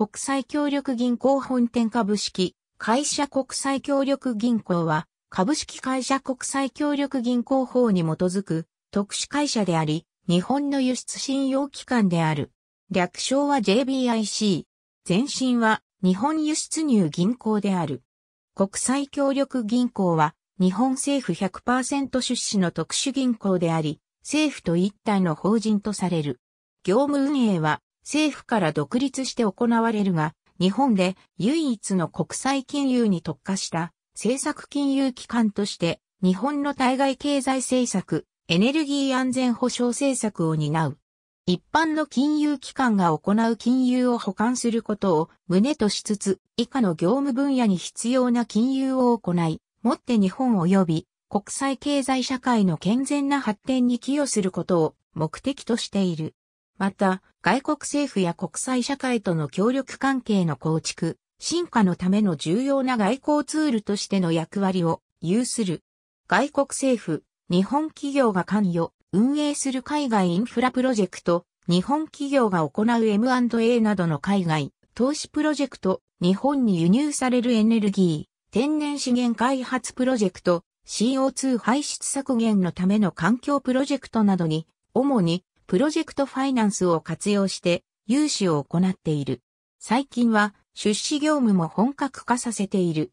国際協力銀行本店株式会社国際協力銀行は株式会社国際協力銀行法に基づく特殊会社であり、日本の輸出信用機関である。略称は JBIC。前身は日本輸出入銀行である。国際協力銀行は日本政府100%出資の特殊銀行であり、政府と一体の法人とされる。業務運営は政府から独立して行われるが、日本で唯一の国際金融に特化した政策金融機関として日本の対外経済政策、エネルギー安全保障政策を担う。一般の金融機関が行う金融を保管することを旨としつつ、以下の業務分野に必要な金融を行い、もって日本及び国際経済社会の健全な発展に寄与することを目的としている。また、外国政府や国際社会との協力関係の構築、進化のための重要な外交ツールとしての役割を有する。外国政府、日本企業が関与、運営する海外インフラプロジェクト、日本企業が行う M&A などの海外、投資プロジェクト、日本に輸入されるエネルギー、天然資源開発プロジェクト、CO2 排出削減のための環境プロジェクトなどに、主にプロジェクトファイナンスを活用して融資を行っている。最近は出資業務も本格化させている。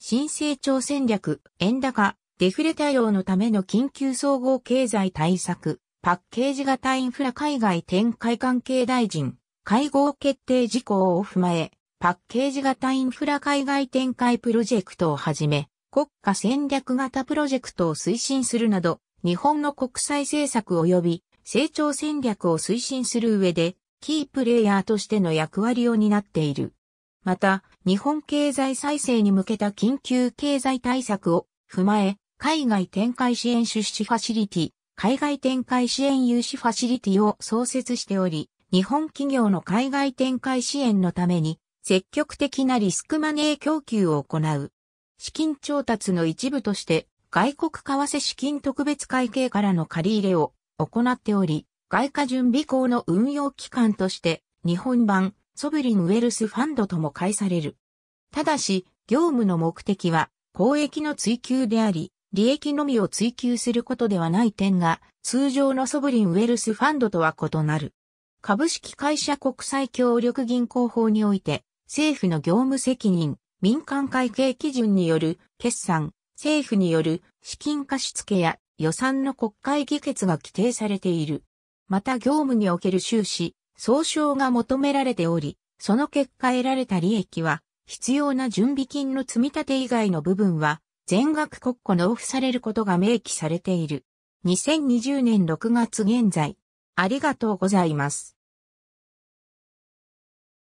新成長戦略、円高、デフレ対応のための緊急総合経済対策、パッケージ型インフラ海外展開関係大臣、会合決定事項を踏まえ、パッケージ型インフラ海外展開プロジェクトをはじめ、国家戦略型プロジェクトを推進するなど、日本の国際政策及び成長戦略を推進する上で、キープレイヤーとしての役割を担っている。また、日本経済再生に向けた緊急経済対策を踏まえ、海外展開支援出資ファシリティ、海外展開支援融資ファシリティを創設しており、日本企業の海外展開支援のために、積極的なリスクマネー供給を行う。資金調達の一部として、外国為替資金特別会計からの借り入れを行っており、外貨準備校の運用機関として日本版ソブリンウェルスファンドとも介される。ただし、業務の目的は公益の追求であり、利益のみを追求することではない点が通常のソブリンウェルスファンドとは異なる。株式会社国際協力銀行法において政府の業務責任、民間会計基準による決算、政府による資金貸付や予算の国会議決が規定されている。また業務における収支、総称が求められており、その結果得られた利益は、必要な準備金の積み立て以外の部分は、全額国庫納付されることが明記されている。2020年6月現在、ありがとうございます。